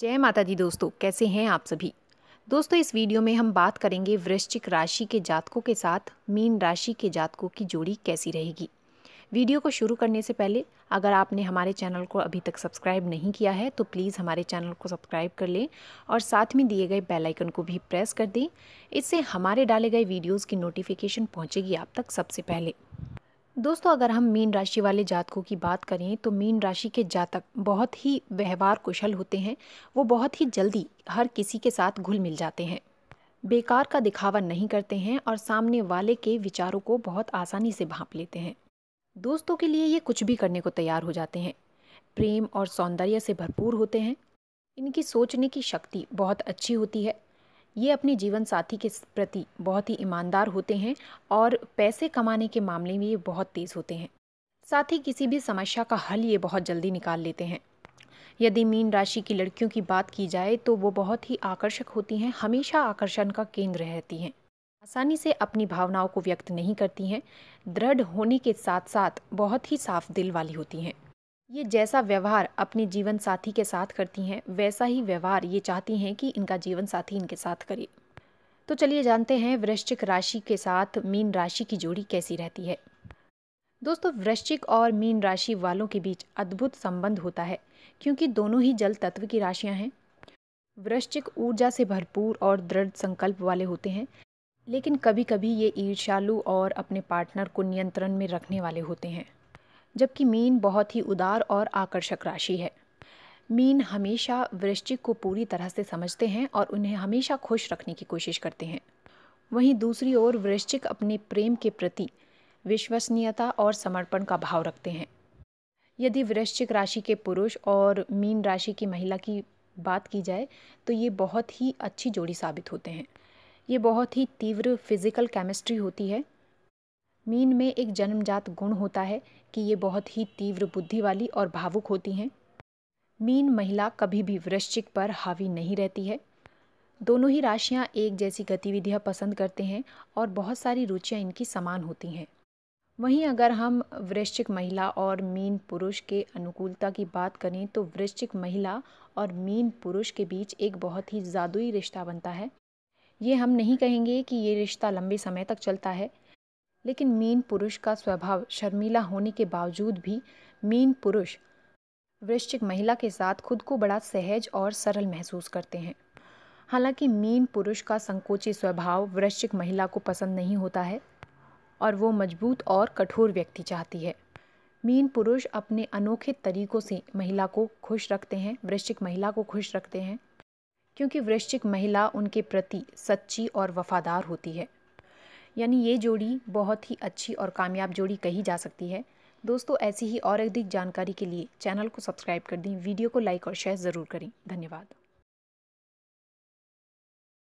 जय माता दी दोस्तों कैसे हैं आप सभी दोस्तों इस वीडियो में हम बात करेंगे वृश्चिक राशि के जातकों के साथ मीन राशि के जातकों की जोड़ी कैसी रहेगी वीडियो को शुरू करने से पहले अगर आपने हमारे चैनल को अभी तक सब्सक्राइब नहीं किया है तो प्लीज़ हमारे चैनल को सब्सक्राइब कर लें और साथ में दिए गए बेल आइकन को भी प्रेस कर दें इससे हमारे डाले गए वीडियोज़ की नोटिफिकेशन पहुँचेगी आप तक सबसे पहले दोस्तों अगर हम मीन राशि वाले जातकों की बात करें तो मीन राशि के जातक बहुत ही व्यवहार कुशल होते हैं वो बहुत ही जल्दी हर किसी के साथ घुल मिल जाते हैं बेकार का दिखावा नहीं करते हैं और सामने वाले के विचारों को बहुत आसानी से भाप लेते हैं दोस्तों के लिए ये कुछ भी करने को तैयार हो जाते हैं प्रेम और सौंदर्य से भरपूर होते हैं इनकी सोचने की शक्ति बहुत अच्छी होती है ये अपने जीवन साथी के प्रति बहुत ही ईमानदार होते हैं और पैसे कमाने के मामले में ये बहुत तेज़ होते हैं साथ ही किसी भी समस्या का हल ये बहुत जल्दी निकाल लेते हैं यदि मीन राशि की लड़कियों की बात की जाए तो वो बहुत ही आकर्षक होती हैं हमेशा आकर्षण का केंद्र रहती हैं आसानी से अपनी भावनाओं को व्यक्त नहीं करती हैं दृढ़ होने के साथ साथ बहुत ही साफ दिल वाली होती हैं ये जैसा व्यवहार अपने जीवन साथी के साथ करती हैं वैसा ही व्यवहार ये चाहती हैं कि इनका जीवन साथी इनके साथ करे तो चलिए जानते हैं वृश्चिक राशि के साथ मीन राशि की जोड़ी कैसी रहती है दोस्तों वृश्चिक और मीन राशि वालों के बीच अद्भुत संबंध होता है क्योंकि दोनों ही जल तत्व की राशियां हैं वृश्चिक ऊर्जा से भरपूर और दृढ़ संकल्प वाले होते हैं लेकिन कभी कभी ये ईर्ष्यालु और अपने पार्टनर को नियंत्रण में रखने वाले होते हैं जबकि मीन बहुत ही उदार और आकर्षक राशि है मीन हमेशा वृश्चिक को पूरी तरह से समझते हैं और उन्हें हमेशा खुश रखने की कोशिश करते हैं वहीं दूसरी ओर वृश्चिक अपने प्रेम के प्रति विश्वसनीयता और समर्पण का भाव रखते हैं यदि वृश्चिक राशि के पुरुष और मीन राशि की महिला की बात की जाए तो ये बहुत ही अच्छी जोड़ी साबित होते हैं ये बहुत ही तीव्र फिजिकल केमिस्ट्री होती है मीन में एक जन्मजात गुण होता है कि ये बहुत ही तीव्र बुद्धि वाली और भावुक होती हैं मीन महिला कभी भी वृश्चिक पर हावी नहीं रहती है दोनों ही राशियाँ एक जैसी गतिविधियाँ पसंद करते हैं और बहुत सारी रुचियाँ इनकी समान होती हैं वहीं अगर हम वृश्चिक महिला और मीन पुरुष के अनुकूलता की बात करें तो वृश्चिक महिला और मीन पुरुष के बीच एक बहुत ही जादुई रिश्ता बनता है ये हम नहीं कहेंगे कि ये रिश्ता लंबे समय तक चलता है लेकिन मीन पुरुष का स्वभाव शर्मीला होने के बावजूद भी मीन पुरुष वृश्चिक महिला के साथ खुद को बड़ा सहज और सरल महसूस करते हैं हालांकि मीन पुरुष का संकोची स्वभाव वृश्चिक महिला को पसंद नहीं होता है और वो मजबूत और कठोर व्यक्ति चाहती है मीन पुरुष अपने अनोखे तरीकों से महिला को खुश रखते हैं वृश्चिक महिला को खुश रखते हैं क्योंकि वृश्चिक महिला उनके प्रति सच्ची और वफादार होती है यानी ये जोड़ी बहुत ही अच्छी और कामयाब जोड़ी कही जा सकती है दोस्तों ऐसी ही और अधिक जानकारी के लिए चैनल को सब्सक्राइब कर दें वीडियो को लाइक और शेयर ज़रूर करें धन्यवाद